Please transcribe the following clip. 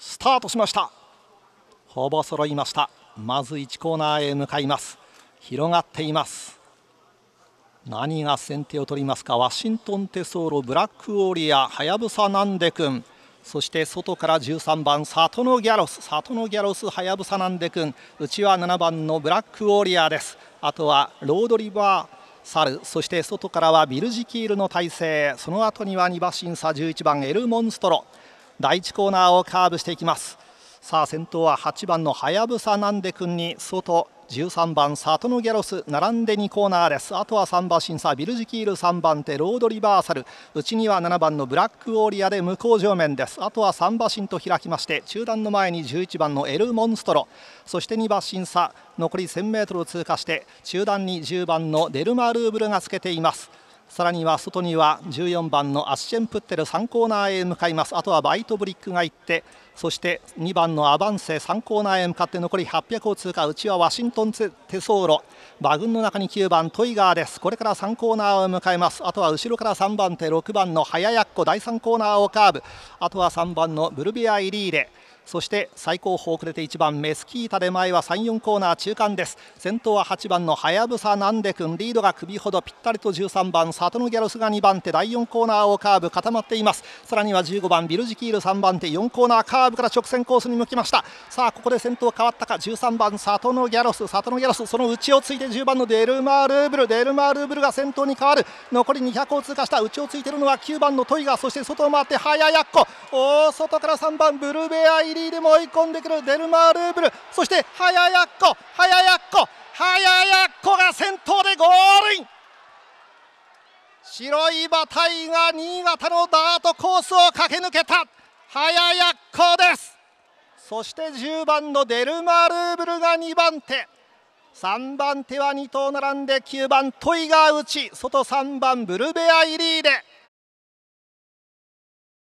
スタートしましたほぼ揃いましたまず1コーナーへ向かいます広がっています何が先手を取りますかワシントンテソーロブラックウォーリアはやぶさなんでくんそして外から13番、里のギャロス、里のギャロス、はやぶさなんでくん、うちは7番のブラックウォーリアです。あとはロードリバー、サル、そして外からはビルジキールの体勢、その後には2馬身差11番、エルモンストロ。第1コーナーをカーブしていきますさあ先頭は8番のはやぶさなんで君に外13番サトノギャロス並んで2コーナーですあとは3馬審査ビルジキール3番手ロードリバーサル内には7番のブラックウォーリアで向こう上面ですあとは3馬身と開きまして中段の前に11番のエル・モンストロそして2馬審査残り 1000m を通過して中段に10番のデルマルーブルがつけていますさらには外には14番のアッシェンプッテル3コーナーへ向かいますあとはバイトブリックが行ってそして2番のアバンセ3コーナーへ向かって残り800を通過うちはワシントンテソーロ馬群の中に9番トイガーですこれから3コーナーを迎えますあとは後ろから3番手6番の早やっこ第3コーナーをカーブあとは3番のブルビア・イリーレそして最後方遅れて1番メスキータで前は3、4コーナー中間です先頭は8番のハヤブサなんで君リードが首ほどぴったりと13番サトノギャロスが2番手第4コーナーをカーブ固まっていますさらには15番ビルジキール3番手4コーナーカーブーブから直線コースに向きましたさあここで先頭変わったか13番里のギャロス里のギャロスその内をついて10番のデルマールーブルデルマールーブルが先頭に変わる残り200を通過した内をついているのは9番のトイガーそして外を回って早やっこお外から3番ブルベアイリーでも追い込んでくるデルマールーブルそして早やっこ早やっこ早やっこが先頭でゴールイン白い馬体が新潟のダートコースを駆け抜けた早やっこですそして10番のデルマルーブルが2番手3番手は2頭並んで9番トイガー内外3番ブルベアイリーデ